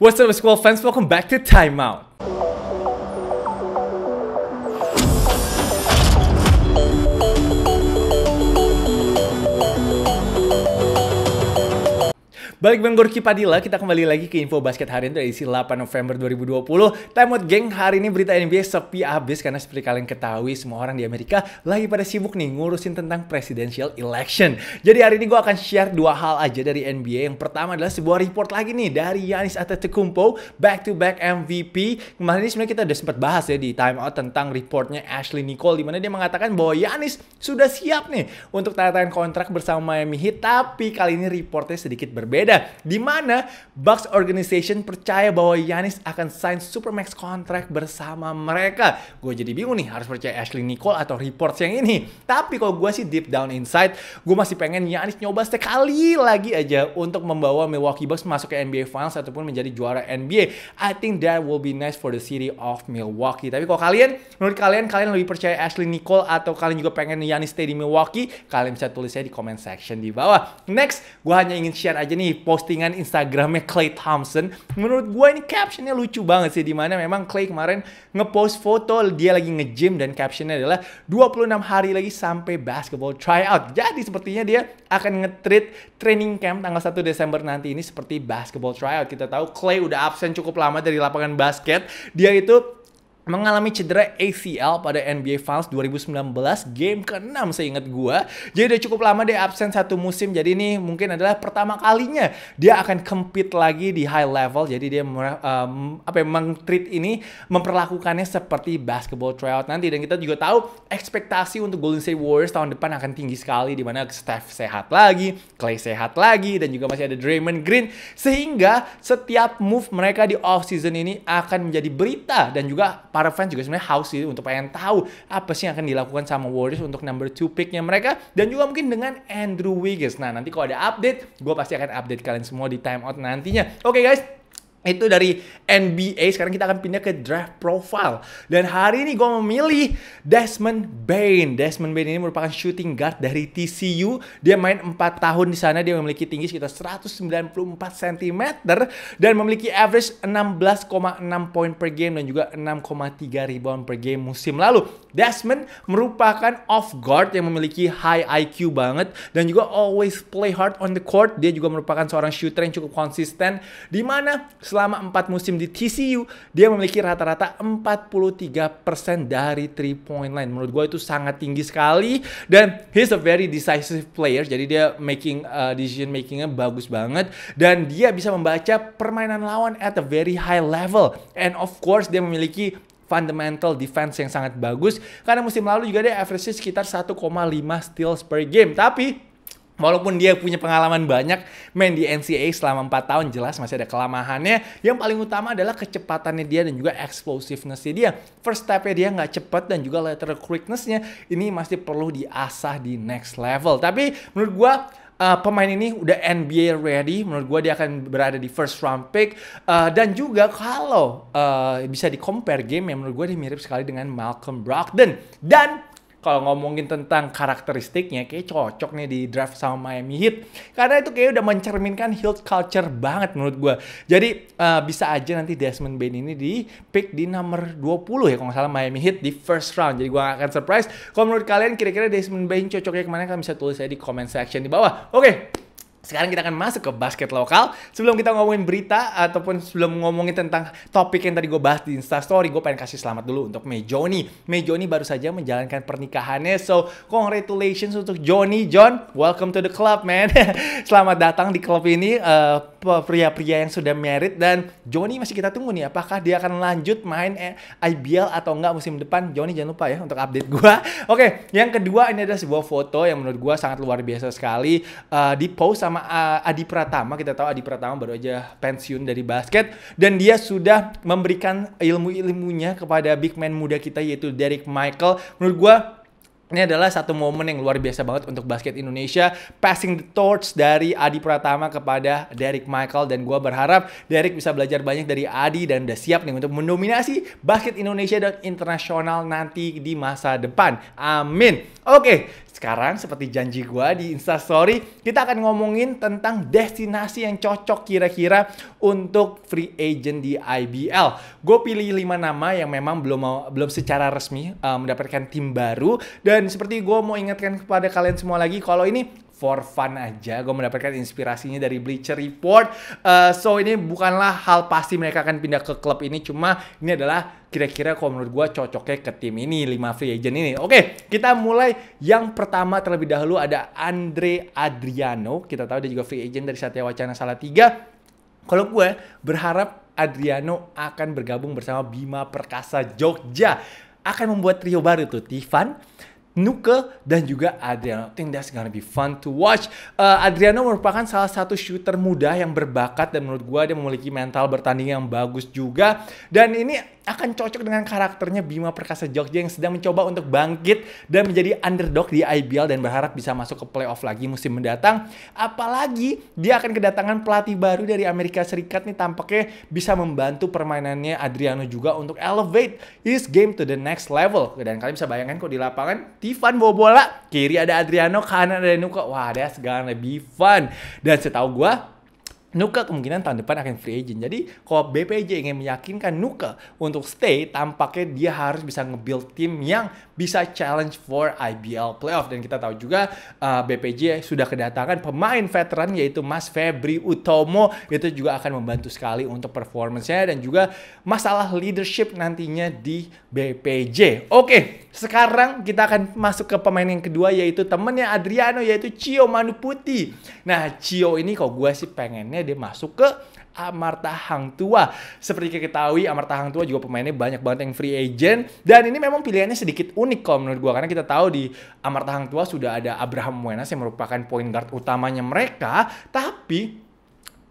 What's up, Squall fans? Welcome back to Timeout. Balik Bang Gorky Padilla, kita kembali lagi ke info basket hari ini dari edisi 8 November 2020. Time out geng, hari ini berita NBA sepi abis karena seperti kalian ketahui semua orang di Amerika lagi pada sibuk nih ngurusin tentang presidential election. Jadi hari ini gue akan share dua hal aja dari NBA. Yang pertama adalah sebuah report lagi nih dari Yanis Antetokounmpo back to back MVP. Kemarin ini sebenarnya kita udah sempat bahas ya di time out tentang reportnya Ashley Nicole dimana dia mengatakan bahwa Yanis sudah siap nih untuk tanda tangan kontrak bersama Miami Heat, tapi kali ini reportnya sedikit berbeda berbeda di mana Bucks organization percaya bahwa Yanis akan sign supermax contract bersama mereka. Gue jadi bingung nih harus percaya Ashley Nicole atau reports yang ini. Tapi kalau gue sih deep down inside, gue masih pengen Yanis nyoba sekali lagi aja untuk membawa Milwaukee Bucks masuk ke NBA Finals ataupun menjadi juara NBA. I think that will be nice for the city of Milwaukee. Tapi kalau kalian, menurut kalian kalian lebih percaya Ashley Nicole atau kalian juga pengen Yanis stay di Milwaukee? Kalian bisa tulis di comment section di bawah. Next, gue hanya ingin share aja nih postingan Instagramnya Clay Thompson. Menurut gue ini captionnya lucu banget sih. Dimana memang Clay kemarin ngepost foto dia lagi nge-gym dan captionnya adalah 26 hari lagi sampai basketball tryout. Jadi sepertinya dia akan nge training camp tanggal 1 Desember nanti ini seperti basketball tryout. Kita tahu Clay udah absen cukup lama dari lapangan basket. Dia itu mengalami cedera ACL pada NBA Finals 2019 game ke-6 seingat gua. Jadi udah cukup lama dia absen satu musim. Jadi ini mungkin adalah pertama kalinya dia akan compete lagi di high level. Jadi dia um, apa ya, treat ini memperlakukannya seperti basketball tryout nanti dan kita juga tahu ekspektasi untuk Golden State Warriors tahun depan akan tinggi sekali di mana Steph sehat lagi, Clay sehat lagi dan juga masih ada Draymond Green sehingga setiap move mereka di off season ini akan menjadi berita dan juga para fans juga sebenarnya haus sih untuk pengen tahu apa sih yang akan dilakukan sama Warriors untuk number 2 picknya mereka dan juga mungkin dengan Andrew Wiggins. Nah nanti kalau ada update, gue pasti akan update kalian semua di timeout nantinya. Oke okay, guys, itu dari NBA. Sekarang kita akan pindah ke draft profile. Dan hari ini gue memilih Desmond Bain. Desmond Bain ini merupakan shooting guard dari TCU. Dia main 4 tahun di sana. Dia memiliki tinggi sekitar 194 cm. Dan memiliki average 16,6 poin per game. Dan juga 6,3 rebound per game musim lalu. Desmond merupakan off guard yang memiliki high IQ banget. Dan juga always play hard on the court. Dia juga merupakan seorang shooter yang cukup konsisten. Di mana selama 4 musim di TCU, dia memiliki rata-rata 43% dari 3 point line. Menurut gue itu sangat tinggi sekali dan he's a very decisive player. Jadi dia making uh, decision makingnya bagus banget dan dia bisa membaca permainan lawan at a very high level. And of course dia memiliki fundamental defense yang sangat bagus karena musim lalu juga dia average sekitar 1,5 steals per game. Tapi Walaupun dia punya pengalaman banyak main di NCAA selama 4 tahun jelas masih ada kelemahannya. Yang paling utama adalah kecepatannya dia dan juga explosivenessnya dia. First stepnya dia nggak cepat dan juga lateral quicknessnya ini masih perlu diasah di next level. Tapi menurut gua uh, pemain ini udah NBA ready. Menurut gue dia akan berada di first round pick. Uh, dan juga kalau uh, bisa di compare game, ya menurut gue dia mirip sekali dengan Malcolm Brogdon. Dan kalau ngomongin tentang karakteristiknya kayak cocok nih di draft sama Miami Heat karena itu kayak udah mencerminkan Heat culture banget menurut gue jadi uh, bisa aja nanti Desmond Bain ini di pick di nomor 20 ya kalau nggak salah Miami Heat di first round jadi gue gak akan surprise kalau menurut kalian kira-kira Desmond Bain cocoknya kemana kalian bisa tulis aja di comment section di bawah oke okay. Sekarang kita akan masuk ke basket lokal. Sebelum kita ngomongin berita ataupun sebelum ngomongin tentang topik yang tadi gue bahas di Instastory, gue pengen kasih selamat dulu untuk Mei Joni. Mei Joni baru saja menjalankan pernikahannya. So, congratulations untuk Joni. John, welcome to the club, man. selamat datang di klub ini. pria eh, pria-pria yang sudah married dan Joni masih kita tunggu nih apakah dia akan lanjut main eh, IBL atau enggak musim depan Joni jangan lupa ya untuk update gue oke okay, yang kedua ini adalah sebuah foto yang menurut gue sangat luar biasa sekali uh, di post sama Eh, Adi Pratama. Kita tahu Adi Pratama baru aja pensiun dari basket dan dia sudah memberikan ilmu-ilmunya kepada big man muda kita yaitu Derek Michael. Menurut gue ini adalah satu momen yang luar biasa banget untuk basket Indonesia. Passing the torch dari Adi Pratama kepada Derek Michael. Dan gue berharap Derek bisa belajar banyak dari Adi dan udah siap nih untuk mendominasi basket Indonesia dan internasional nanti di masa depan. Amin. Oke, sekarang seperti janji gue di Instastory, kita akan ngomongin tentang destinasi yang cocok kira-kira untuk free agent di IBL. Gue pilih 5 nama yang memang belum mau, belum secara resmi uh, mendapatkan tim baru. Dan seperti gue mau ingatkan kepada kalian semua lagi, kalau ini for fun aja. Gue mendapatkan inspirasinya dari Bleacher Report. Uh, so ini bukanlah hal pasti mereka akan pindah ke klub ini. Cuma ini adalah kira-kira kalau menurut gue cocoknya ke tim ini, 5 free agent ini. Oke, okay, kita mulai yang pertama terlebih dahulu ada Andre Adriano. Kita tahu dia juga free agent dari Satya Wacana Salatiga. Kalau gue berharap Adriano akan bergabung bersama Bima Perkasa Jogja akan membuat trio baru tuh Tivan, Nuke dan juga Adriano. I think that's gonna be fun to watch. Uh, Adriano merupakan salah satu shooter muda yang berbakat dan menurut gue dia memiliki mental bertanding yang bagus juga. Dan ini akan cocok dengan karakternya Bima Perkasa Jogja yang sedang mencoba untuk bangkit dan menjadi underdog di IBL dan berharap bisa masuk ke playoff lagi musim mendatang. Apalagi dia akan kedatangan pelatih baru dari Amerika Serikat nih tampaknya bisa membantu permainannya Adriano juga untuk elevate his game to the next level. Dan kalian bisa bayangkan kok di lapangan Bivan bawa bola, kiri ada Adriano, kanan ada Nuka. Wah, ada segala Bivan. Dan setahu gue Nuka kemungkinan tahun depan akan free agent. Jadi kalau BPJ ingin meyakinkan Nuka untuk stay, tampaknya dia harus bisa nge-build tim yang bisa challenge for IBL playoff. Dan kita tahu juga uh, BPJ sudah kedatangan pemain veteran yaitu Mas Febri Utomo. Itu juga akan membantu sekali untuk performance-nya dan juga masalah leadership nantinya di BPJ. Oke, okay sekarang kita akan masuk ke pemain yang kedua yaitu temennya Adriano yaitu Cio Manu Putih. Nah Cio ini kok gue sih pengennya dia masuk ke Amarta Hang Tua. Seperti kita ketahui Amarta Hang Tua juga pemainnya banyak banget yang free agent dan ini memang pilihannya sedikit unik kalau menurut gue karena kita tahu di Amarta Hang Tua sudah ada Abraham Muenas yang merupakan point guard utamanya mereka tapi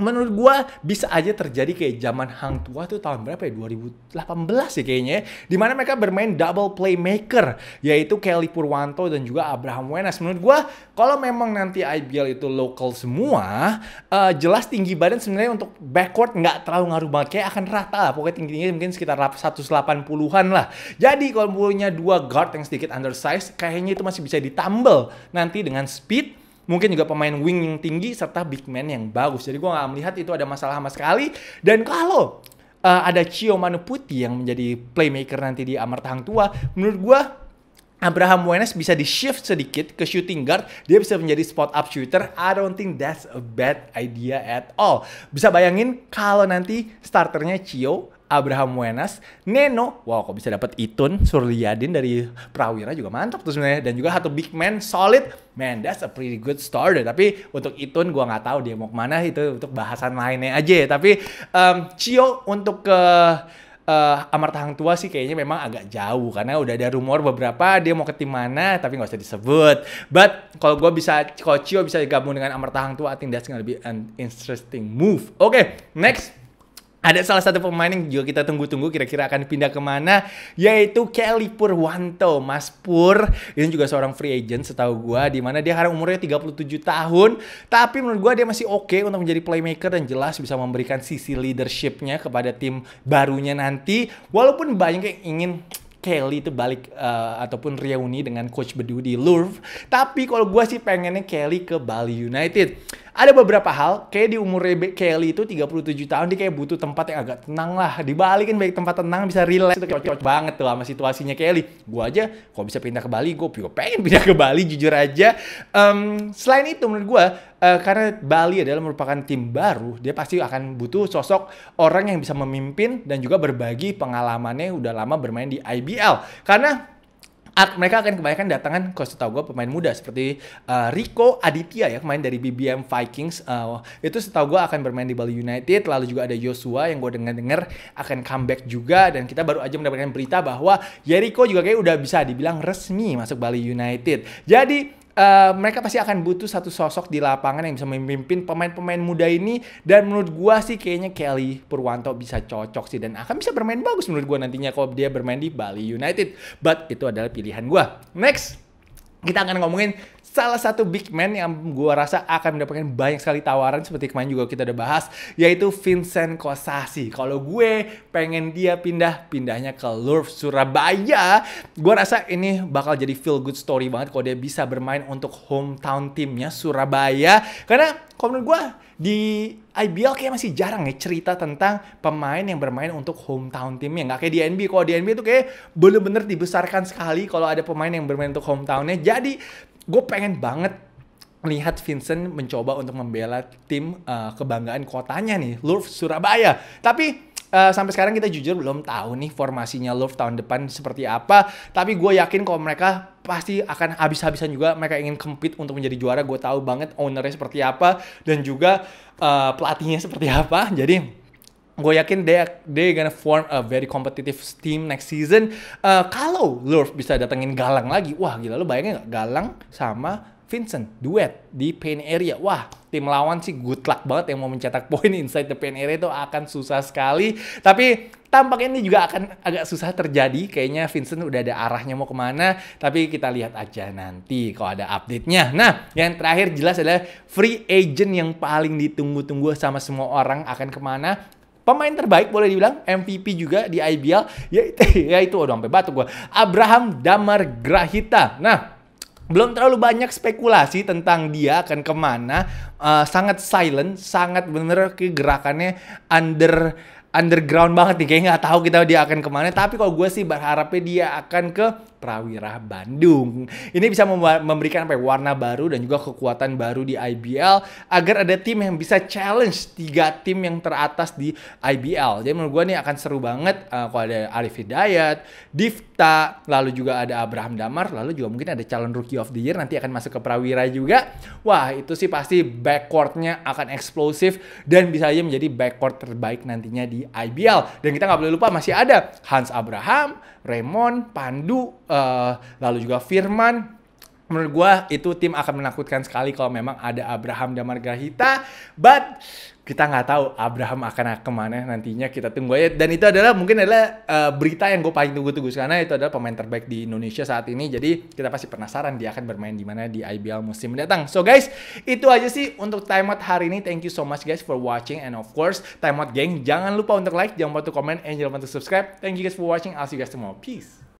menurut gue bisa aja terjadi kayak zaman Hang Tua tuh tahun berapa ya 2018 ya kayaknya ya. dimana mereka bermain double playmaker yaitu Kelly Purwanto dan juga Abraham Wenas menurut gue kalau memang nanti IBL itu lokal semua uh, jelas tinggi badan sebenarnya untuk backcourt nggak terlalu ngaruh banget kayak akan rata lah pokoknya tinggi tingginya mungkin sekitar 180-an lah jadi kalau punya dua guard yang sedikit undersized kayaknya itu masih bisa ditumble nanti dengan speed mungkin juga pemain wing yang tinggi serta big man yang bagus. Jadi gue nggak melihat itu ada masalah sama sekali. Dan kalau uh, ada Cio Manuputi yang menjadi playmaker nanti di Amarta Hang Tua, menurut gue Abraham Wenes bisa di shift sedikit ke shooting guard, dia bisa menjadi spot up shooter. I don't think that's a bad idea at all. Bisa bayangin kalau nanti starternya Cio, Abraham Wenas, Neno, wow kok bisa dapat Itun, Suryadin dari Prawira juga mantap tuh sebenarnya dan juga satu big man solid, man that's a pretty good starter. Tapi untuk Itun gua nggak tahu dia mau kemana itu untuk bahasan lainnya aja. Ya. Tapi um, Cio untuk ke uh, Amar Tahang Tua sih kayaknya memang agak jauh karena udah ada rumor beberapa dia mau ke tim mana tapi nggak usah disebut. But kalau gue bisa, kalau Cio bisa gabung dengan Amar Tahang Tua, I think that's gonna be an interesting move. Oke, okay, next ada salah satu pemain yang juga kita tunggu-tunggu kira-kira akan pindah kemana yaitu Kelly Purwanto Mas Pur ini juga seorang free agent setahu gue dimana dia sekarang umurnya 37 tahun tapi menurut gue dia masih oke okay untuk menjadi playmaker dan jelas bisa memberikan sisi leadershipnya kepada tim barunya nanti walaupun banyak yang ingin Kelly itu balik uh, ataupun reuni dengan coach Bedu di Louvre. Tapi kalau gue sih pengennya Kelly ke Bali United ada beberapa hal kayak di umur Kelly itu 37 tahun dia kayak butuh tempat yang agak tenang lah dibalikin baik tempat tenang bisa relax itu cocok banget tuh sama situasinya Kelly gue aja kok bisa pindah ke Bali gue pengen pindah ke Bali jujur aja um, selain itu menurut gue uh, karena Bali adalah merupakan tim baru dia pasti akan butuh sosok orang yang bisa memimpin dan juga berbagi pengalamannya udah lama bermain di IBL karena mereka akan kebanyakan datangan kalau setahu gue pemain muda seperti uh, Rico Aditya ya pemain dari BBM Vikings uh, itu setahu gue akan bermain di Bali United lalu juga ada Joshua yang gue dengar-dengar akan comeback juga dan kita baru aja mendapatkan berita bahwa Jericho juga kayak udah bisa dibilang resmi masuk Bali United jadi uh, mereka pasti akan butuh satu sosok di lapangan yang bisa memimpin pemain-pemain muda ini dan menurut gua sih kayaknya Kelly Purwanto bisa cocok sih dan akan bisa bermain bagus menurut gua nantinya kalau dia bermain di Bali United. But itu adalah pilihan gua. Next, kita akan ngomongin salah satu big man yang gue rasa akan mendapatkan banyak sekali tawaran seperti kemarin juga kita udah bahas yaitu Vincent Kosasi. Kalau gue pengen dia pindah, pindahnya ke Lurf Surabaya. Gue rasa ini bakal jadi feel good story banget kalau dia bisa bermain untuk hometown timnya Surabaya. Karena kalau menurut gue di IBL kayak masih jarang ya cerita tentang pemain yang bermain untuk hometown timnya. Nggak kayak di NBA. Kalau di NBA itu kayak bener-bener dibesarkan sekali kalau ada pemain yang bermain untuk hometownnya. Jadi gue pengen banget lihat Vincent mencoba untuk membela tim uh, kebanggaan kotanya nih, Lurf Surabaya. Tapi Uh, sampai sekarang kita jujur belum tahu nih formasinya Love tahun depan seperti apa. Tapi gue yakin kalau mereka pasti akan habis-habisan juga. Mereka ingin compete untuk menjadi juara. Gue tahu banget ownernya seperti apa dan juga uh, pelatihnya seperti apa. Jadi gue yakin dia they gonna form a very competitive team next season. Uh, kalau Lurf bisa datengin Galang lagi, wah gila lu bayangin gak Galang sama Vincent duet di paint area. Wah, tim lawan sih good luck banget yang mau mencetak poin inside the paint area itu akan susah sekali. Tapi tampaknya ini juga akan agak susah terjadi. Kayaknya Vincent udah ada arahnya mau kemana. Tapi kita lihat aja nanti kalau ada update-nya. Nah, yang terakhir jelas adalah free agent yang paling ditunggu-tunggu sama semua orang akan kemana pemain terbaik boleh dibilang MVP juga di IBL yaitu yaitu udah sampai batuk gua Abraham Damar Grahita. Nah, belum terlalu banyak spekulasi tentang dia akan kemana uh, sangat silent sangat bener kegerakannya under underground banget nih kayaknya nggak tahu kita dia akan kemana tapi kalau gue sih berharapnya dia akan ke Prawira Bandung. Ini bisa memberikan apa ya, warna baru dan juga kekuatan baru di IBL agar ada tim yang bisa challenge tiga tim yang teratas di IBL. Jadi menurut gue nih akan seru banget uh, kalau ada Arif Hidayat, Difta, lalu juga ada Abraham Damar, lalu juga mungkin ada calon Rookie of the Year nanti akan masuk ke Prawira juga. Wah itu sih pasti backcourtnya akan eksplosif dan bisa aja menjadi backcourt terbaik nantinya di IBL. Dan kita nggak boleh lupa masih ada Hans Abraham, Raymond, Pandu, eh, uh, lalu juga Firman menurut gue itu tim akan menakutkan sekali kalau memang ada Abraham dan Margarita but kita nggak tahu Abraham akan kemana nantinya kita tunggu aja dan itu adalah mungkin adalah uh, berita yang gue paling tunggu-tunggu karena itu adalah pemain terbaik di Indonesia saat ini jadi kita pasti penasaran dia akan bermain di mana di IBL musim mendatang so guys itu aja sih untuk timeout hari ini thank you so much guys for watching and of course timeout geng jangan lupa untuk like jangan lupa untuk comment and jangan lupa untuk subscribe thank you guys for watching I'll see you guys tomorrow peace